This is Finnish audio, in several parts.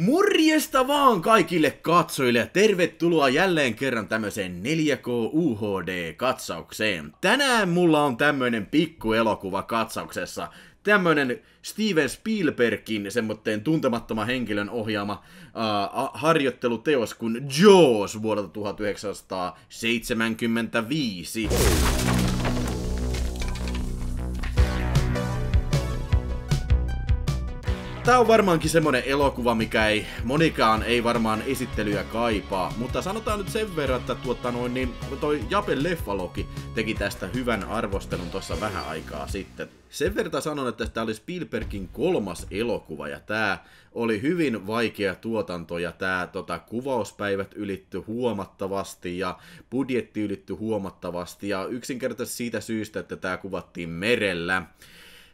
Morjesta vaan kaikille katsojille ja tervetuloa jälleen kerran tämmöiseen 4K UHD-katsaukseen. Tänään mulla on tämmöinen pikkuelokuva katsauksessa. Tämmöinen Steven Spielbergin semmoitteen tuntemattoman henkilön ohjaama uh, harjoitteluteos kuin Jaws vuodelta 1975. Tää on varmaankin semmonen elokuva, mikä ei monikaan ei varmaan esittelyä kaipaa, mutta sanotaan nyt sen verran, että tuota noin, niin toi Jape Leffaloki teki tästä hyvän arvostelun tuossa vähän aikaa sitten. Sen verran sanon, että tämä oli Spielbergin kolmas elokuva ja tämä oli hyvin vaikea tuotanto ja tämä tota, kuvauspäivät ylitty huomattavasti ja budjetti ylitty huomattavasti ja yksinkertaisesti siitä syystä, että tämä kuvattiin merellä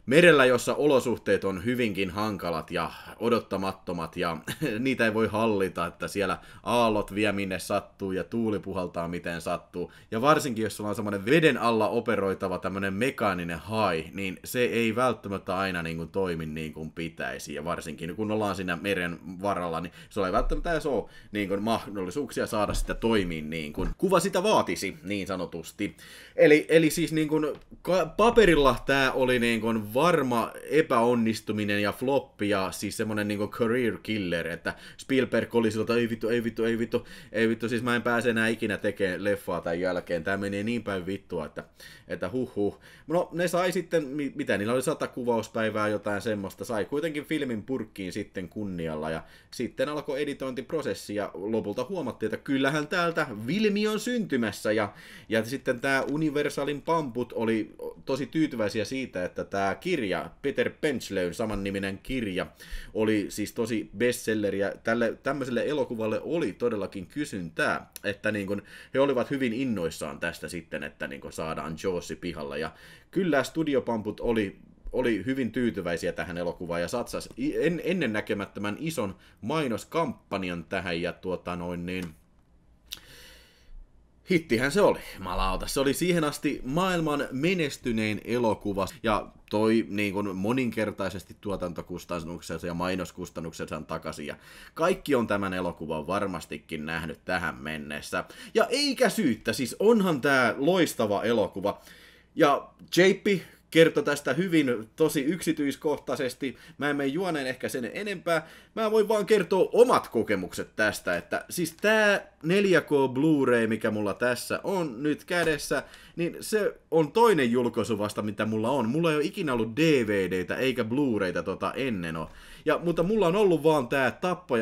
merellä, jossa olosuhteet on hyvinkin hankalat ja odottamattomat ja niitä ei voi hallita, että siellä aallot vie minne sattuu ja tuuli puhaltaa miten sattuu. Ja varsinkin jos sulla on semmoinen veden alla operoitava tämmöinen mekaaninen hai, niin se ei välttämättä aina niin kuin toimi niin kuin pitäisi. Ja varsinkin kun ollaan siinä meren varalla, niin se ei välttämättä edes ole niin kuin mahdollisuuksia saada sitä toimiin niin kuin kuva sitä vaatisi, niin sanotusti. Eli, eli siis niin kuin paperilla tämä oli niin kuin varma epäonnistuminen ja floppi ja siis semmonen niinku career killer, että Spielberg oli siltä, ei vittu, ei vittu, ei vittu, ei vittu, siis mä en pääse enää ikinä tekemään leffaa tämän jälkeen, tämä menee niin päin vittua, että, että huh huh. No ne sai sitten, mitä niillä oli sata kuvauspäivää jotain semmoista, sai kuitenkin filmin purkkiin sitten kunnialla ja sitten alkoi editointiprosessi ja lopulta huomattiin, että kyllähän täältä Vilmi on syntymässä ja, ja sitten tämä Universalin pamput oli tosi tyytyväisiä siitä, että tämä kirja, Peter saman samanniminen kirja, oli siis tosi bestselleri ja tälle, tämmöiselle elokuvalle oli todellakin kysyntää, että niin kun, he olivat hyvin innoissaan tästä sitten, että niin kun, saadaan Jossi pihalla ja kyllä studiopamput oli oli hyvin tyytyväisiä tähän elokuvaan ja satsas ennen näkemättömän ison mainoskampanjan tähän ja tuota noin niin, Hittihän se oli, malauta. Se oli siihen asti maailman menestynein elokuva ja toi niin kun moninkertaisesti tuotantokustannuksensa ja mainoskustannuksensa takaisin. Ja kaikki on tämän elokuvan varmastikin nähnyt tähän mennessä. Ja eikä syyttä, siis onhan tämä loistava elokuva. Ja J.P kertoi tästä hyvin tosi yksityiskohtaisesti. Mä en mene juoneen ehkä sen enempää. Mä voin vaan kertoa omat kokemukset tästä, että siis tää 4K Blu-ray, mikä mulla tässä on nyt kädessä, niin se on toinen julkaisu vasta, mitä mulla on. Mulla ei ole ikinä ollut DVDtä eikä Blu-rayta tota ennen ole. Ja, mutta mulla on ollut vaan tää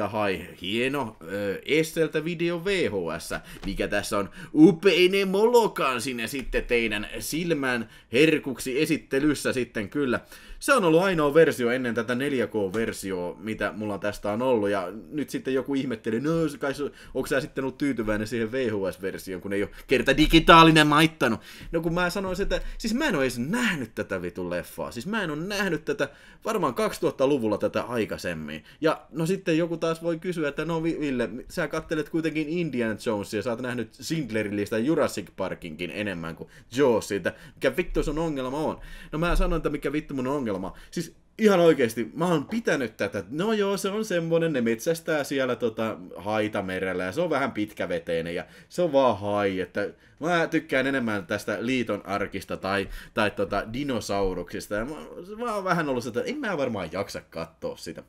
hai hieno, ö, Esteltä video VHS, mikä tässä on upeinen molokan sinne sitten teidän silmään herkuksi esittelyssä sitten kyllä se on ollut ainoa versio ennen tätä 4 k versioa mitä mulla tästä on ollut. Ja nyt sitten joku ihmetteli, no kai onko sä sitten ollut tyytyväinen siihen VHS-versioon, kun ei ole kerta digitaalinen maittanut. No kun mä sanoin että siis mä en ole edes nähnyt tätä vitun leffaa. Siis mä en ole nähnyt tätä varmaan 2000-luvulla tätä aikaisemmin. Ja no sitten joku taas voi kysyä, että no Ville, sä kattelet kuitenkin Indian Jonesia, sä oot nähnyt Sindlerillistä Jurassic Parkinkin enemmän kuin Joe siitä. Mikä vittu sun ongelma on? No mä sanoin, että mikä vittu mun ongelma ongelma. Siis ihan oikeasti, mä oon pitänyt tätä. No joo, se on semmonen, ne metsästää siellä tota, haita merellä ja se on vähän pitkäveteinen ja se on vaan hai. Että mä tykkään enemmän tästä liiton arkista tai, tai tota, dinosauruksista. Ja mä, mä oon vähän ollut sitä, että en mä varmaan jaksa katsoa sitä.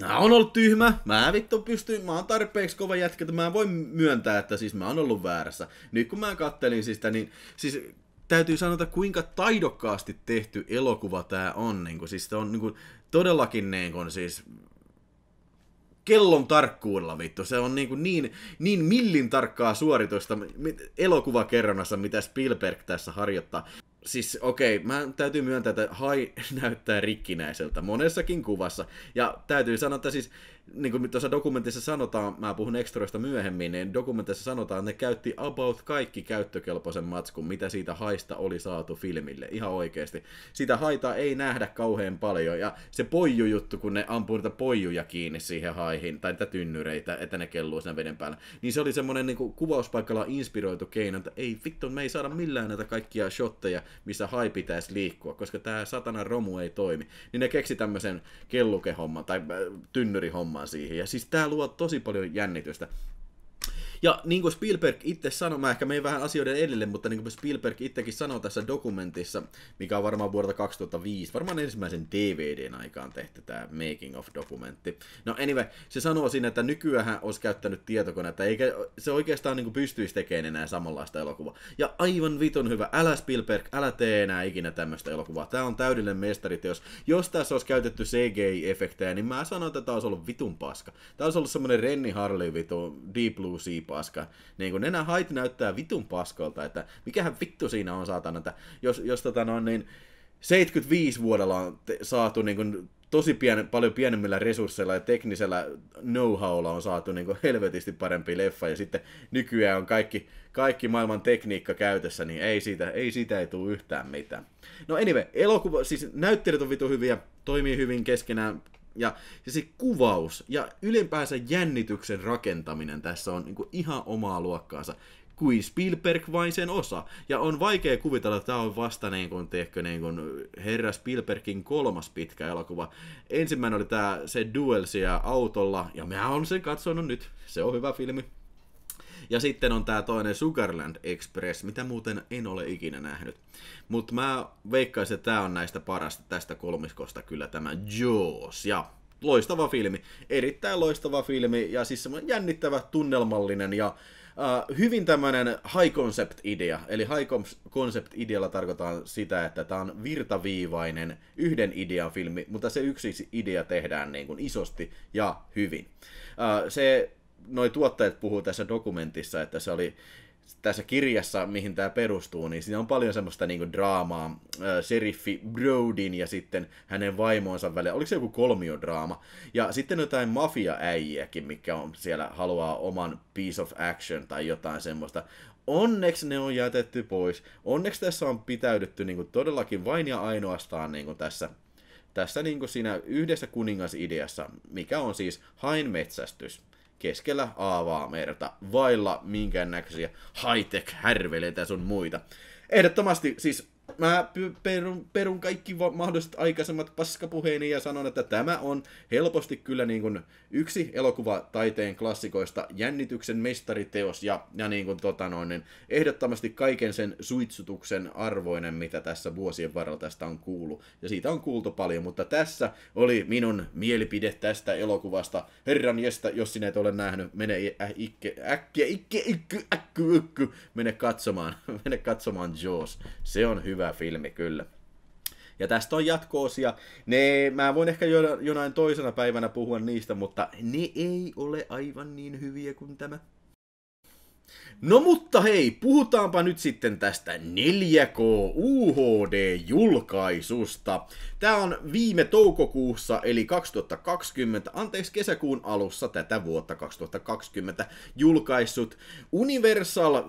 Mä oon ollut tyhmä, mä vittu pystyn, mä oon tarpeeksi kova jätkä, että mä voin myöntää, että siis mä oon ollut väärässä. Nyt kun mä kattelin siis sitä, niin siis täytyy sanoa, kuinka taidokkaasti tehty elokuva tämä on. Niin kuin, siis se on niin kuin, todellakin niin kuin, siis kellon tarkkuudella vittu. Se on niin, kuin niin, niin millin tarkkaa suoritusta elokuvakerronnassa, mitä Spielberg tässä harjoittaa. Siis okei, okay, mä täytyy myöntää, että Hai näyttää rikkinäiseltä monessakin kuvassa. Ja täytyy sanoa, että siis niin kuin tuossa dokumentissa sanotaan, mä puhun ekstroista myöhemmin, niin dokumentissa sanotaan, että ne käytti about kaikki käyttökelpoisen matskun, mitä siitä haista oli saatu filmille, ihan oikeasti. Sitä haita ei nähdä kauhean paljon, ja se poijujuttu, kun ne ampuu niitä poijuja kiinni siihen haihin, tai niitä tynnyreitä, että ne kelluu sen veden päällä, niin se oli semmoinen niin kuvauspaikalla inspiroitu keino, että ei vittu, me ei saada millään näitä kaikkia shotteja, missä hai pitäisi liikkua, koska tämä satana romu ei toimi. Niin ne keksi tämmöisen kellukehomman tai äh, tynnyrihomman, hommaan siihen. Ja siis tää luo tosi paljon jännitystä. Ja niin kuin Spielberg itse sanoi, mä ehkä mein vähän asioiden edelle, mutta niin kuin Spielberg itsekin sanoi tässä dokumentissa, mikä on varmaan vuodelta 2005, varmaan ensimmäisen DVDn aikaan tehty tämä Making of-dokumentti. No anyway, se sanoo siinä, että nykyään olisi käyttänyt tietokonetta, eikä se oikeastaan niin kuin pystyisi tekemään enää samanlaista elokuvaa. Ja aivan vitun hyvä, älä Spielberg, älä tee enää ikinä tämmöistä elokuvaa. Tämä on täydellinen mestariteos. Jos tässä olisi käytetty CGI-efektejä, niin mä sanon, että tämä olisi ollut vitun paska. Tämä olisi ollut semmoinen Renni Harley vitun Deep Blue Sea paska. Niin kun nenä hait näyttää vitun paskolta, että mikähän vittu siinä on saatana, että jos, jos tota noin, niin 75 vuodella on te- saatu niin kun, tosi pien, paljon pienemmillä resursseilla ja teknisellä know-howlla on saatu niin helvetisti parempi leffa, ja sitten nykyään on kaikki, kaikki maailman tekniikka käytössä, niin ei siitä, ei siitä ei tule yhtään mitään. No anyway, elokuva, siis näyttelijät on vitu hyviä, toimii hyvin keskenään, ja, ja se kuvaus ja ylipäänsä jännityksen rakentaminen tässä on niin kuin ihan omaa luokkaansa kuin Spielberg vain sen osa. Ja on vaikea kuvitella, että tämä on vasta niin kuin, tiedätkö, niin kuin herra Spielbergin kolmas pitkä elokuva. Ensimmäinen oli tämä se duelsia autolla, ja mä oon sen katsonut nyt. Se on hyvä filmi. Ja sitten on tämä toinen Sugarland Express, mitä muuten en ole ikinä nähnyt. Mutta mä veikkaisin, että tämä on näistä parasta tästä kolmiskosta kyllä tämä Jaws. Ja loistava filmi, erittäin loistava filmi ja siis semmoinen jännittävä, tunnelmallinen ja Uh, hyvin tämmöinen high concept idea, eli high concept idealla tarkoitan sitä, että tämä on virtaviivainen yhden idean filmi, mutta se yksi idea tehdään niin kuin isosti ja hyvin. Uh, se noi tuottajat puhuu tässä dokumentissa, että se oli tässä kirjassa, mihin tämä perustuu, niin siinä on paljon semmoista niinku draamaa äh, seriffi Brodin ja sitten hänen vaimoonsa välillä. Oliko se joku kolmiodraama? Ja sitten jotain mafiaäijiäkin, mikä on siellä haluaa oman piece of action tai jotain semmoista. Onneksi ne on jätetty pois. Onneksi tässä on pitäydytty niinku todellakin vain ja ainoastaan niinku tässä tässä niin siinä yhdessä kuningasideassa, mikä on siis hainmetsästys. metsästys keskellä aavaa merta, vailla minkäännäköisiä high-tech härveleitä sun muita. Ehdottomasti siis mä perun, perun kaikki mahdolliset aikaisemmat paskapuheeni ja sanon, että tämä on helposti kyllä niin kuin yksi elokuvataiteen klassikoista jännityksen mestariteos ja, ja niin kuin tota noin, niin ehdottomasti kaiken sen suitsutuksen arvoinen, mitä tässä vuosien varrella tästä on kuullut. Ja siitä on kuultu paljon, mutta tässä oli minun mielipide tästä elokuvasta. Herran jestä, jos sinä et ole nähnyt, mene äh, ikke, äkkiä, ikke, ikke, äkky, äkky, mene katsomaan, mene katsomaan Jaws. Se on hyvä hyvä filmi kyllä. Ja tästä on jatkoosia. Ne, mä voin ehkä jonain toisena päivänä puhua niistä, mutta ne ei ole aivan niin hyviä kuin tämä. No mutta hei, puhutaanpa nyt sitten tästä 4K UHD-julkaisusta. Tämä on viime toukokuussa, eli 2020, anteeksi kesäkuun alussa tätä vuotta 2020, julkaissut Universal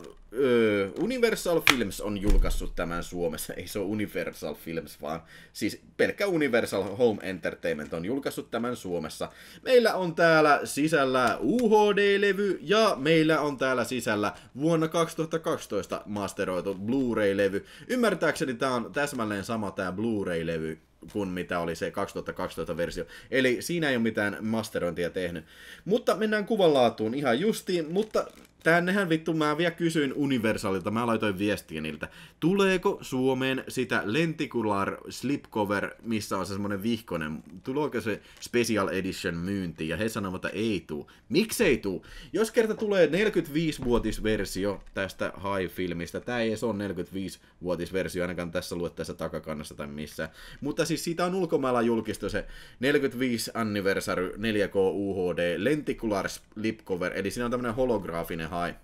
Universal Films on julkaissut tämän Suomessa, ei se ole Universal Films, vaan siis pelkkä Universal Home Entertainment on julkaissut tämän Suomessa. Meillä on täällä sisällä UHD-levy ja meillä on täällä sisällä vuonna 2012 masteroitu Blu-ray-levy. Ymmärtääkseni tämä on täsmälleen sama tämä Blu-ray-levy kuin mitä oli se 2012 versio. Eli siinä ei ole mitään masterointia tehnyt. Mutta mennään kuvanlaatuun ihan justiin, mutta Tännehän vittu mä vielä kysyin Universalilta, mä laitoin viestiä niiltä. Tuleeko Suomeen sitä Lenticular Slipcover, missä on se semmonen vihkonen, tuleeko se Special Edition myynti Ja he sanovat, että ei tuu. Miksei tuu? Jos kerta tulee 45-vuotisversio tästä High-filmistä, tää ei se ole 45-vuotisversio, ainakaan tässä lue tässä takakannassa tai missä. Mutta siis siitä on ulkomailla julkistu se 45 Anniversary 4K UHD Lenticular Slipcover, eli siinä on tämmönen holograafinen hai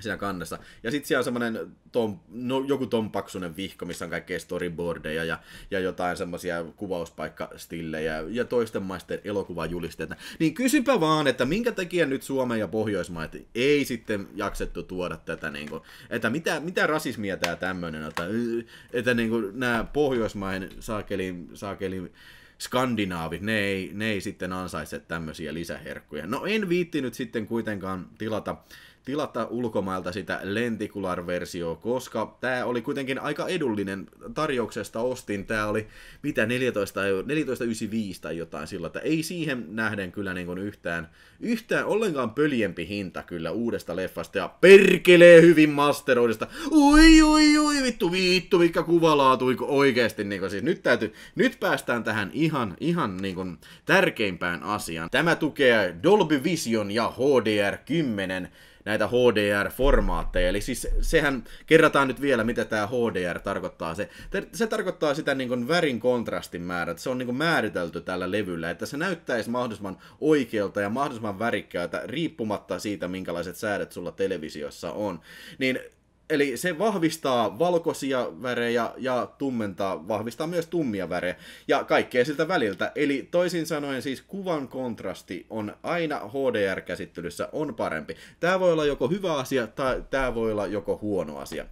siinä kannessa. Ja sitten siellä on semmoinen tom, no, joku tompaksunen paksunen vihko, missä on kaikkea storyboardeja ja, ja jotain semmoisia kuvauspaikkastillejä ja toisten maisten elokuvajulisteita. Niin kysypä vaan, että minkä takia nyt Suomen ja Pohjoismaat ei sitten jaksettu tuoda tätä, niin kuin, että mitä, mitä rasismia tämä tämmöinen, että, että niin kuin, nämä Pohjoismaiden saakelin, saakelin skandinaavit, ne ei, ne ei sitten ansaitse tämmöisiä lisäherkkuja. No en nyt sitten kuitenkaan tilata tilata ulkomailta sitä lentikular-versioa, koska tämä oli kuitenkin aika edullinen. Tarjouksesta ostin, tämä oli mitä 14, 14,95 tai jotain sillä, että ei siihen nähden kyllä niin kuin yhtään, yhtään ollenkaan pöljempi hinta kyllä uudesta leffasta ja perkelee hyvin masteroidista. Ui, ui, ui, vittu, vittu, mikä kuvalaatu, oikeasti niin kuin, siis nyt täytyy, nyt päästään tähän ihan, ihan niin kuin tärkeimpään asiaan. Tämä tukee Dolby Vision ja HDR 10 näitä HDR-formaatteja. Eli siis sehän, kerrataan nyt vielä, mitä tämä HDR tarkoittaa. Se, se tarkoittaa sitä niin kuin värin kontrastin että Se on niin kuin määritelty tällä levyllä, että se näyttäisi mahdollisimman oikealta ja mahdollisimman värikkäältä riippumatta siitä, minkälaiset säädöt sulla televisiossa on. Niin Eli se vahvistaa valkoisia värejä ja tummentaa, vahvistaa myös tummia värejä ja kaikkea siltä väliltä. Eli toisin sanoen siis kuvan kontrasti on aina HDR-käsittelyssä on parempi. Tämä voi olla joko hyvä asia tai tämä voi olla joko huono asia.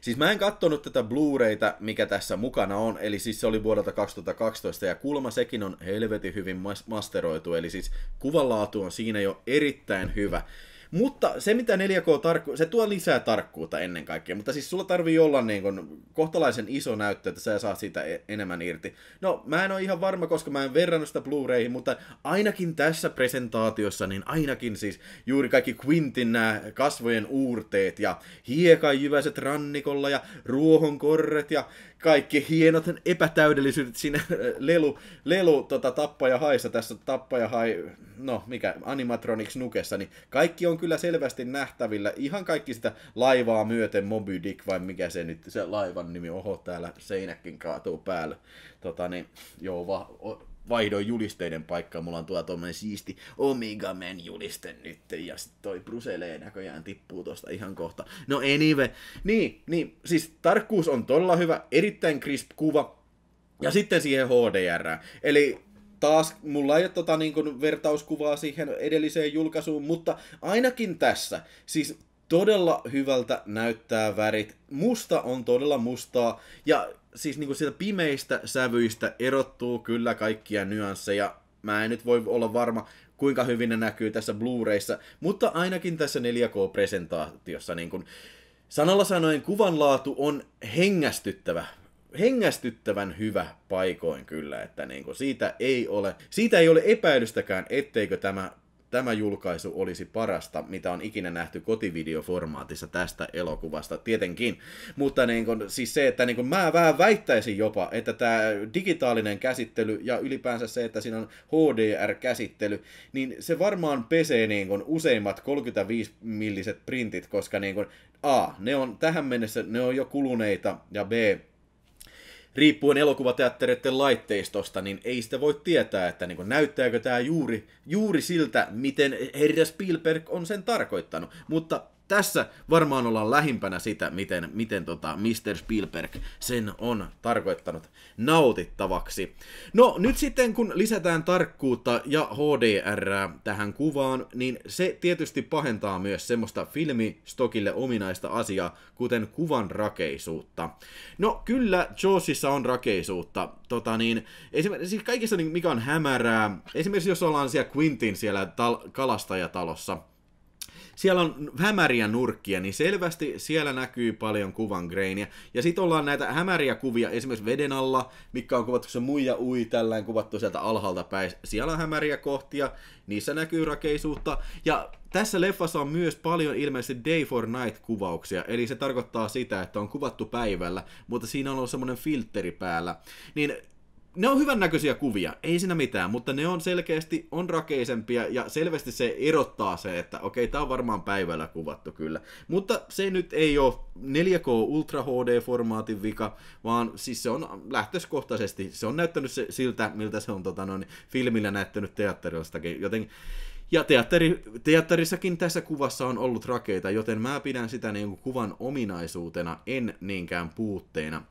Siis mä en kattonut tätä Blu-rayta, mikä tässä mukana on, eli siis se oli vuodelta 2012 ja kulma sekin on helvetin hyvin masteroitu, eli siis kuvanlaatu on siinä jo erittäin hyvä. Mutta se, mitä 4K tarkku, se tuo lisää tarkkuutta ennen kaikkea, mutta siis sulla tarvii olla niin kun, kohtalaisen iso näyttö, että sä saa siitä e- enemmän irti. No, mä en ole ihan varma, koska mä en verrannut sitä Blu-rayhin, mutta ainakin tässä presentaatiossa, niin ainakin siis juuri kaikki Quintin nämä kasvojen uurteet ja hiekanjyväiset rannikolla ja ruohonkorret ja kaikki hienot epätäydellisyydet siinä äh, lelu, lelu tota, tappajahaissa tässä tappajahai, no mikä, animatronics nukessa, niin kaikki on on kyllä selvästi nähtävillä. Ihan kaikki sitä laivaa myöten, Moby Dick vai mikä se nyt, se laivan nimi, oho, täällä seinäkin kaatuu päällä. Tota niin, joo, va, vaihdoin julisteiden paikkaa. Mulla on tuolla tuommoinen siisti Omega Man juliste nyt. Ja sit toi Bruselee näköjään tippuu tosta ihan kohta. No anyway. Niin, niin, siis tarkkuus on todella hyvä. Erittäin crisp kuva. Ja sitten siihen HDR. Eli taas mulla ei ole tota, niin kuin, vertauskuvaa siihen edelliseen julkaisuun, mutta ainakin tässä, siis todella hyvältä näyttää värit. Musta on todella mustaa ja siis niin kuin sieltä pimeistä sävyistä erottuu kyllä kaikkia nyansseja. Mä en nyt voi olla varma, kuinka hyvin ne näkyy tässä Blu-rayssa, mutta ainakin tässä 4K-presentaatiossa niin kuin, sanalla sanoen kuvanlaatu on hengästyttävä hengästyttävän hyvä paikoin kyllä, että niin kuin siitä, ei ole, siitä ei ole epäilystäkään, etteikö tämä tämä julkaisu olisi parasta, mitä on ikinä nähty kotivideoformaatissa tästä elokuvasta, tietenkin. Mutta niin kuin siis se, että niin kuin mä vähän väittäisin jopa, että tämä digitaalinen käsittely ja ylipäänsä se, että siinä on HDR-käsittely, niin se varmaan pesee niin kuin useimmat 35-milliset printit, koska niin kuin A, ne on tähän mennessä ne on jo kuluneita, ja B, riippuen elokuvateattereiden laitteistosta, niin ei sitä voi tietää, että niin kuin, näyttääkö tämä juuri, juuri siltä, miten herra Spielberg on sen tarkoittanut. Mutta tässä varmaan ollaan lähimpänä sitä, miten, miten tota Mr. Spielberg sen on tarkoittanut nautittavaksi. No nyt sitten kun lisätään tarkkuutta ja HDR tähän kuvaan, niin se tietysti pahentaa myös semmoista filmistokille ominaista asiaa, kuten kuvan rakeisuutta. No kyllä Jawsissa on rakeisuutta. Tota niin, esimerkiksi siis kaikessa niin mikä on hämärää, esimerkiksi jos ollaan siellä Quintin siellä tal- kalastajatalossa, siellä on hämäriä nurkkia, niin selvästi siellä näkyy paljon kuvan greiniä. Ja sitten ollaan näitä hämäriä kuvia, esimerkiksi veden alla, mikä on kuvattu, se muija ui tällään kuvattu sieltä alhaalta päin. Siellä on hämäriä kohtia, niissä näkyy rakeisuutta. Ja tässä leffassa on myös paljon ilmeisesti day for night kuvauksia, eli se tarkoittaa sitä, että on kuvattu päivällä, mutta siinä on ollut semmoinen filteri päällä. Niin ne on hyvän näköisiä kuvia, ei siinä mitään, mutta ne on selkeästi on rakeisempia ja selvästi se erottaa se, että okei, okay, tämä on varmaan päivällä kuvattu kyllä. Mutta se nyt ei ole 4K Ultra HD-formaatin vika, vaan siis se on lähtöskohtaisesti, se on näyttänyt se, siltä, miltä se on tota, noin, filmillä näyttänyt teatterillastakin, joten ja teatteri, teatterissakin tässä kuvassa on ollut rakeita, joten mä pidän sitä niin kuin kuvan ominaisuutena, en niinkään puutteena.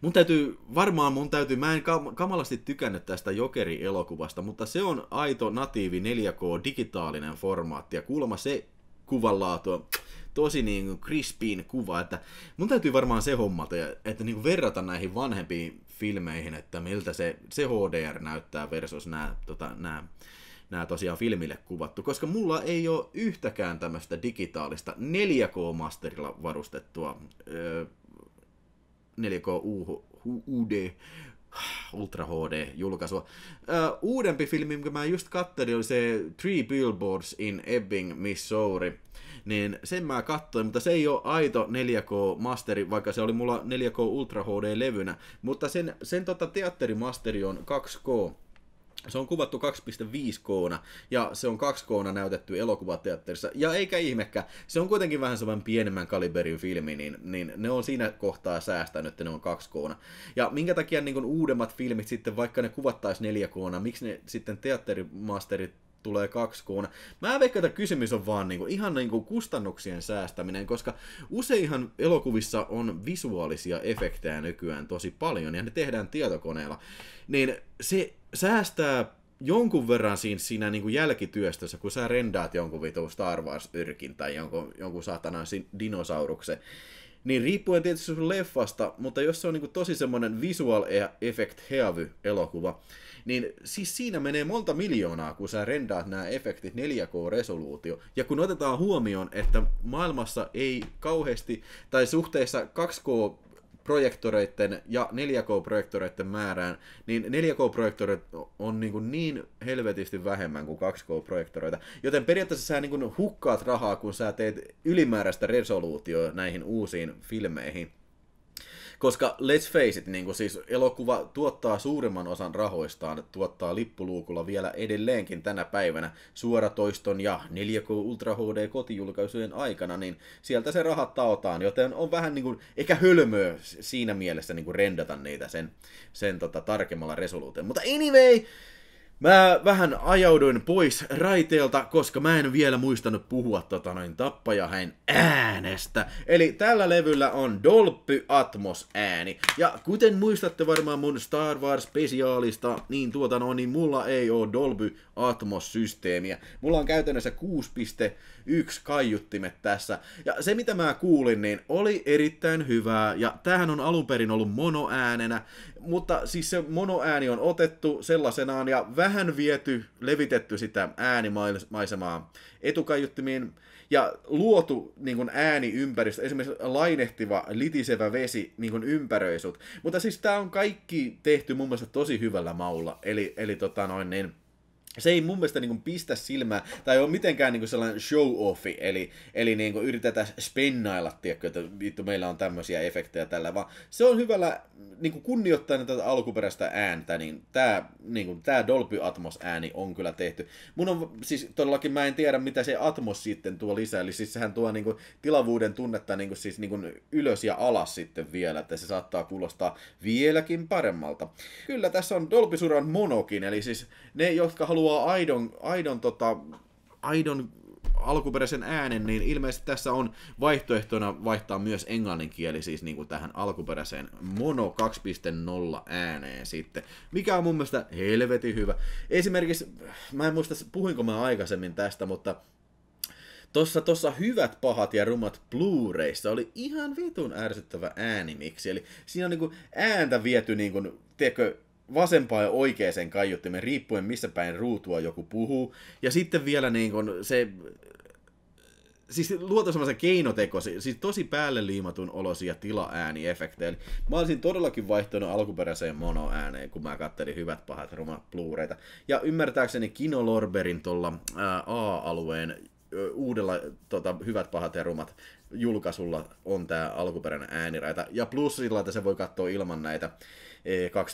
Mun täytyy, varmaan mun täytyy, mä en kamalasti tykännyt tästä Jokeri-elokuvasta, mutta se on aito natiivi 4K digitaalinen formaatti ja kuulemma se kuvanlaatu tosi niin kuin kuva, että mun täytyy varmaan se hommata, että niin kuin verrata näihin vanhempiin filmeihin, että miltä se, se HDR näyttää versus nämä, tota, nämä, nämä tosiaan filmille kuvattu, koska mulla ei ole yhtäkään tämmöistä digitaalista 4K-masterilla varustettua öö, 4K UD Ultra HD-julkaisua. Uh, uudempi filmi, minkä mä just kattelin, oli se Three Billboards in Ebbing, Missouri. Niin sen mä katsoin, mutta se ei ole aito 4K-masteri, vaikka se oli mulla 4K Ultra HD-levynä. Mutta sen, sen tota teatterimasteri on 2K se on kuvattu 25 koona ja se on 2 koona näytetty elokuvateatterissa. Ja eikä ihmekä, se on kuitenkin vähän sellainen pienemmän kaliberin filmi, niin, niin ne on siinä kohtaa säästänyt, että ne on 2 koona. Ja minkä takia niin uudemmat filmit sitten, vaikka ne kuvattaisiin 4 koona, miksi ne sitten teatterimasterit tulee 2 kuuna. Mä veikkaan, että kysymys on vaan niinku, ihan kuin niin kustannuksien säästäminen, koska useinhan elokuvissa on visuaalisia efektejä nykyään tosi paljon, ja ne tehdään tietokoneella. Niin se säästää jonkun verran siinä, siinä niin kuin jälkityöstössä, kun sä rendaat jonkun vitu Star Wars-yrkin tai jonkun, jonkun saatanan dinosauruksen, niin riippuen tietysti sun leffasta, mutta jos se on niin kuin tosi semmoinen visual e- effect heavy elokuva, niin siis siinä menee monta miljoonaa, kun sä rendaat nämä efektit 4K-resoluutio. Ja kun otetaan huomioon, että maailmassa ei kauheasti, tai suhteessa 2K projektoreiden ja 4K-projektoreiden määrään, niin 4K-projektorit on niin, kuin niin helvetisti vähemmän kuin 2K-projektoreita. Joten periaatteessa sä niin kuin hukkaat rahaa, kun sä teet ylimääräistä resoluutioa näihin uusiin filmeihin. Koska let's face it, niin kuin siis elokuva tuottaa suurimman osan rahoistaan, tuottaa lippuluukulla vielä edelleenkin tänä päivänä suoratoiston ja 4K Ultra HD kotijulkaisujen aikana, niin sieltä se rahat taotaan, joten on vähän niin kuin, eikä hölmöä siinä mielessä niin kuin rendata niitä sen, sen tota, tarkemmalla resoluutiolla. Mutta anyway, Mä vähän ajauduin pois raiteelta, koska mä en vielä muistanut puhua tota noin tappajahäin äänestä. Eli tällä levyllä on Dolby Atmos ääni. Ja kuten muistatte varmaan mun Star Wars spesiaalista, niin tuota no, niin mulla ei oo Dolby Atmos systeemiä. Mulla on käytännössä 6.1 kaiuttimet tässä. Ja se mitä mä kuulin, niin oli erittäin hyvää. Ja tähän on alun perin ollut monoäänenä mutta siis se monoääni on otettu sellaisenaan ja vähän viety, levitetty sitä äänimaisemaa etukaiuttimiin ja luotu niin kuin ääniympäristö, esimerkiksi lainehtiva, litisevä vesi niin kuin ympäröisut. Mutta siis tämä on kaikki tehty mun mielestä tosi hyvällä maulla, eli, eli tota noin niin, se ei mun mielestä niin kuin pistä silmää, tai ole mitenkään niin kuin sellainen show-offi, eli, eli niin kuin yritetään spennailla, tiedätkö, että vittu, meillä on tämmöisiä efektejä tällä, vaan se on hyvällä niin kuin kunnioittain tätä alkuperäistä ääntä, niin tämä niin kuin, tää Dolby Atmos-ääni on kyllä tehty. Mun on, siis todellakin mä en tiedä, mitä se Atmos sitten tuo lisää, eli siis sehän tuo niin kuin, tilavuuden tunnetta niin kuin, siis niin kuin, ylös ja alas sitten vielä, että se saattaa kuulostaa vieläkin paremmalta. Kyllä tässä on Dolby Surround monokin, eli siis ne, jotka haluaa haluaa aidon, aidon, tota, aidon alkuperäisen äänen, niin ilmeisesti tässä on vaihtoehtona vaihtaa myös englannin kieli siis niin kuin tähän alkuperäiseen mono 2.0 ääneen sitten, mikä on mun mielestä helvetin hyvä. Esimerkiksi, mä en muista puhuinko mä aikaisemmin tästä, mutta Tossa, tossa hyvät, pahat ja rumat Blu-rayssa oli ihan vitun ärsyttävä äänimiksi. Eli siinä on kuin niinku ääntä viety kuin, niinku, tiedätkö, vasempaan ja oikeaan kaiuttimeen, riippuen missä päin ruutua joku puhuu. Ja sitten vielä niin kun se siis luotu semmoisen keinoteko, siis tosi päälle liimatun olosia efektejä. Mä olisin todellakin vaihtanut alkuperäiseen monoääneen, kun mä katselin Hyvät pahat rumat blu Ja ymmärtääkseni Kino Lorberin tuolla A-alueen uudella tota, Hyvät, pahat ja rumat julkaisulla on tämä alkuperäinen ääniraita. Ja plus sillä, että se voi katsoa ilman näitä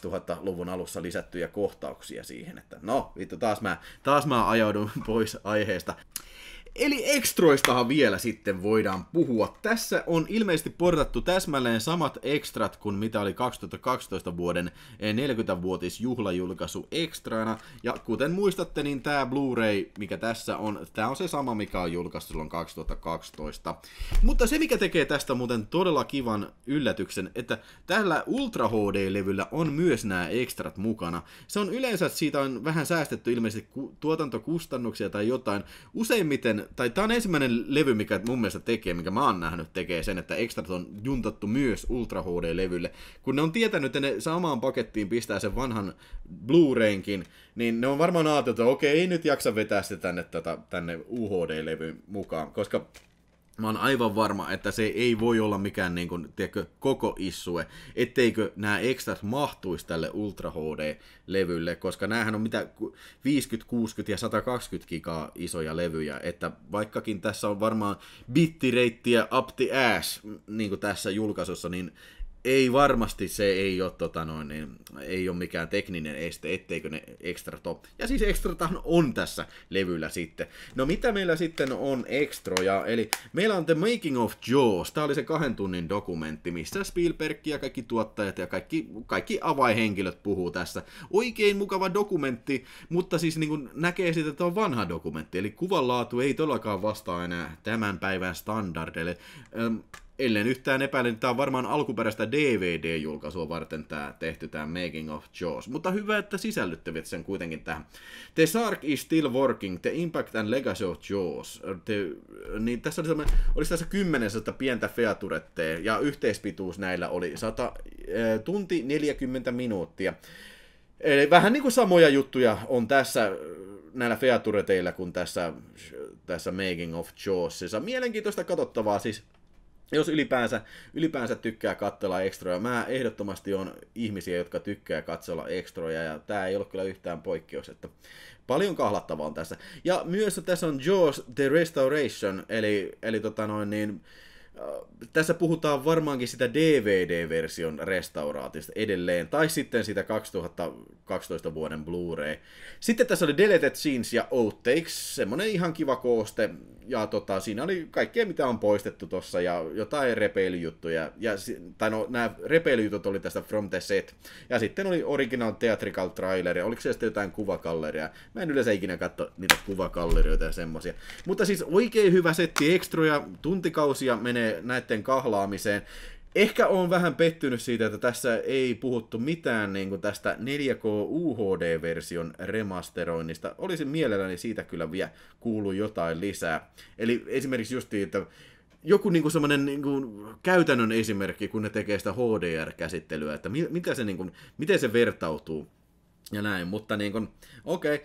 2000-luvun e, alussa lisättyjä kohtauksia siihen, että no, vittu, taas mä, taas mä ajaudun pois aiheesta. Eli ekstroistahan vielä sitten voidaan puhua. Tässä on ilmeisesti portattu täsmälleen samat ekstrat kuin mitä oli 2012 vuoden 40-vuotisjuhlajulkaisu eh, ekstraana. Ja kuten muistatte, niin tämä Blu-ray, mikä tässä on, tämä on se sama, mikä on julkaistu silloin 2012. Mutta se, mikä tekee tästä muuten todella kivan yllätyksen, että tällä Ultra HD-levyllä on myös nämä ekstrat mukana. Se on yleensä, siitä on vähän säästetty ilmeisesti tuotantokustannuksia tai jotain. Useimmiten tai tämä on ensimmäinen levy, mikä mun mielestä tekee, mikä mä oon nähnyt tekee sen, että Extrat on juntattu myös Ultra HD-levylle. Kun ne on tietänyt, että ne samaan pakettiin pistää sen vanhan Blu-raynkin, niin ne on varmaan ajatellut, että okei, ei nyt jaksa vetää sitä tänne, tota, tänne UHD-levyyn mukaan, koska Mä oon aivan varma, että se ei voi olla mikään niin kuin, tiedätkö, koko issue, etteikö nämä ekstrat mahtuisi tälle Ultra HD-levylle, koska näähän on mitä 50, 60 ja 120 gigaa isoja levyjä, että vaikkakin tässä on varmaan bittireittiä up the ass mm, niin kuin tässä julkaisussa, niin ei varmasti se ei ole, tota noin, niin, ei ole mikään tekninen este, etteikö ne extra top. Ja siis extratahan on tässä levyllä sitten. No mitä meillä sitten on extroja? Eli meillä on The Making of Jaws. Tämä oli se kahden tunnin dokumentti, missä Spielberg ja kaikki tuottajat ja kaikki, kaikki avainhenkilöt puhuu tässä. Oikein mukava dokumentti, mutta siis niin näkee siitä, että on vanha dokumentti. Eli kuvanlaatu ei todellakaan vastaa enää tämän päivän standardeille. Öm, ellen yhtään epäile, niin tämä on varmaan alkuperäistä DVD-julkaisua varten tämä tehty tämä Making of Jaws. Mutta hyvä, että sisällyttävät sen kuitenkin tähän. The Sark is still working, The Impact and Legacy of Jaws. The, niin tässä oli semmoinen, olisi tässä kymmenen pientä featuretteja, ja yhteispituus näillä oli 100, eh, tunti 40 minuuttia. Eli vähän niin kuin samoja juttuja on tässä eh, näillä featureteillä kuin tässä, tässä Making of Jawsissa. Mielenkiintoista katsottavaa siis jos ylipäänsä, ylipäänsä tykkää katsella ekstroja, mä ehdottomasti on ihmisiä, jotka tykkää katsella ekstroja, ja tää ei ole kyllä yhtään poikkeus, että paljon kahlattavaa on tässä. Ja myös tässä on Jaws The Restoration, eli, eli tota noin niin, äh, Äh, tässä puhutaan varmaankin sitä DVD-version restauraatista edelleen, tai sitten sitä 2012 vuoden Blu-ray. Sitten tässä oli Deleted Scenes ja Outtakes, semmonen ihan kiva kooste, ja tota, siinä oli kaikkea mitä on poistettu tossa, ja jotain repeilyjuttuja, ja, tai no nämä repeilyjutut oli tästä From the Set, ja sitten oli original theatrical ja oliko se sitten jotain kuvakalleria, mä en yleensä ikinä katso niitä kuvakallerioita ja semmosia, mutta siis oikein hyvä setti, ekstroja, tuntikausia menee näiden, näiden kahlaamiseen. Ehkä on vähän pettynyt siitä, että tässä ei puhuttu mitään niin kuin tästä 4K UHD-version remasteroinnista. Olisin mielelläni siitä kyllä vielä kuullut jotain lisää. Eli esimerkiksi justiin, että joku niinku semmoinen niinku käytännön esimerkki, kun ne tekee sitä HDR-käsittelyä, että mitä se niinku, miten se vertautuu ja näin, mutta niin okei, okay.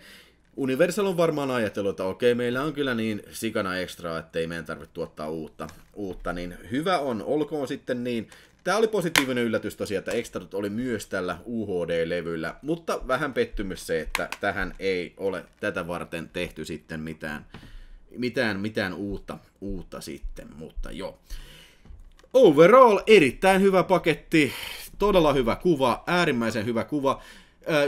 Universal on varmaan ajatellut, että okei, meillä on kyllä niin sikana ekstraa, että ei meidän tarvitse tuottaa uutta, uutta, niin hyvä on, olkoon sitten niin. Tämä oli positiivinen yllätys tosiaan, että ekstrat oli myös tällä UHD-levyllä, mutta vähän pettymys se, että tähän ei ole tätä varten tehty sitten mitään, mitään, mitään uutta, uutta sitten, mutta joo. Overall erittäin hyvä paketti, todella hyvä kuva, äärimmäisen hyvä kuva.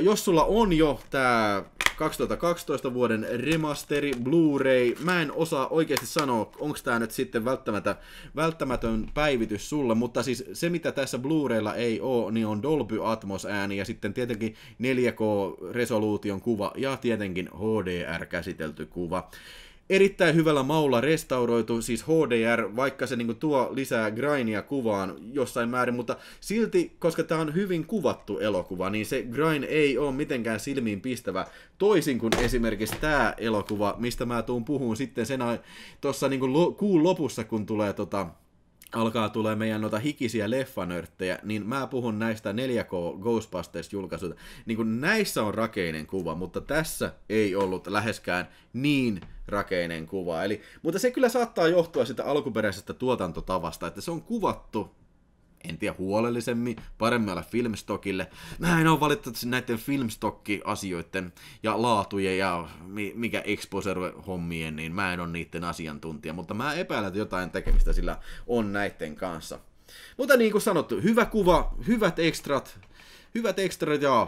Jos sulla on jo tämä 2012 vuoden remasteri, Blu-ray. Mä en osaa oikeasti sanoa, onko tämä nyt sitten välttämätä, välttämätön päivitys sulle, mutta siis se mitä tässä Blu-raylla ei oo, niin on Dolby Atmos ääni ja sitten tietenkin 4K-resoluution kuva ja tietenkin HDR-käsitelty kuva erittäin hyvällä maulla restauroitu, siis HDR, vaikka se niinku tuo lisää grindia kuvaan jossain määrin, mutta silti, koska tämä on hyvin kuvattu elokuva, niin se grind ei ole mitenkään silmiin pistävä, toisin kuin esimerkiksi tämä elokuva, mistä mä tuun puhun sitten sen tuossa niinku lo- kuun lopussa, kun tulee tota, alkaa tulee meidän noita hikisiä leffanörttejä, niin mä puhun näistä 4K Ghostbusters-julkaisuja. Niin kuin näissä on rakeinen kuva, mutta tässä ei ollut läheskään niin rakeinen kuva. Eli, mutta se kyllä saattaa johtua sitä alkuperäisestä tuotantotavasta, että se on kuvattu en tiedä huolellisemmin, paremmalle filmstokille. Mä en ole valitettavasti näiden filmstokki-asioiden ja laatujen ja mikä exposure-hommien, niin mä en ole niiden asiantuntija, mutta mä epäilen, että jotain tekemistä sillä on näiden kanssa. Mutta niin kuin sanottu, hyvä kuva, hyvät ekstrat, hyvät ekstrat ja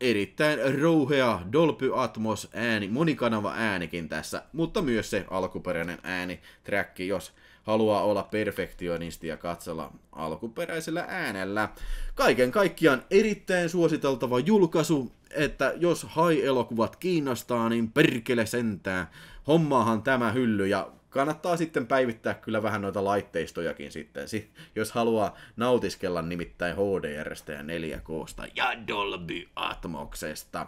erittäin rouhea Dolby Atmos ääni, monikanava äänikin tässä, mutta myös se alkuperäinen ääni, track, jos haluaa olla perfektionisti ja katsella alkuperäisellä äänellä. Kaiken kaikkiaan erittäin suositeltava julkaisu, että jos hai-elokuvat kiinnostaa, niin perkele sentään. Hommaahan tämä hylly ja kannattaa sitten päivittää kyllä vähän noita laitteistojakin sitten, jos haluaa nautiskella nimittäin HDRstä ja 4Ksta ja Dolby Atmoksesta.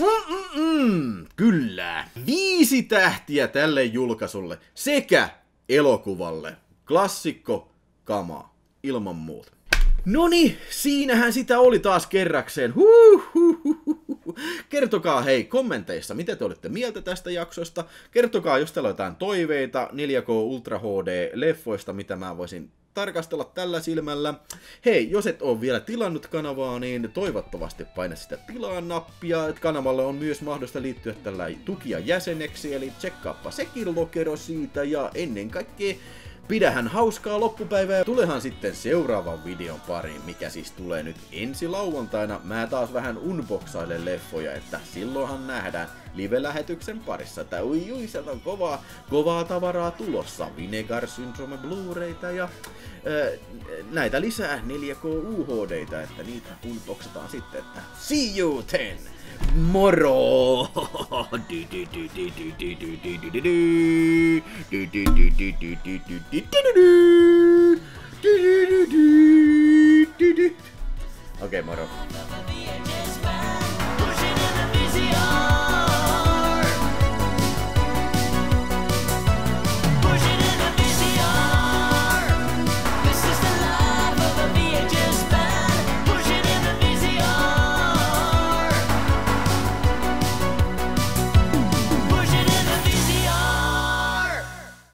mm mm kyllä. Viisi tähtiä tälle julkaisulle sekä elokuvalle. Klassikko, kama, ilman muuta. No niin, siinähän sitä oli taas kerrakseen. Kertokaa hei kommenteissa, mitä te olette mieltä tästä jaksosta. Kertokaa, jos teillä on jotain toiveita 4K Ultra HD-leffoista, mitä mä voisin tarkastella tällä silmällä. Hei, jos et ole vielä tilannut kanavaa, niin toivottavasti paina sitä tilaa nappia. Kanavalle on myös mahdollista liittyä tällä tukia jäseneksi, eli tsekkaappa sekin lokero siitä ja ennen kaikkea Pidähän hauskaa loppupäivää ja tulehan sitten seuraavan videon pariin, mikä siis tulee nyt ensi lauantaina. Mä taas vähän unboxailen leffoja, että silloinhan nähdään live-lähetyksen parissa. Tää ui ui, sieltä on kovaa, kovaa tavaraa tulossa. Vinegar Syndrome Blu-rayta ja ö, äh, näitä lisää 4K UHDtä, että niitä unboxataan sitten. Että see you then! Moro! Okei, okay, moro.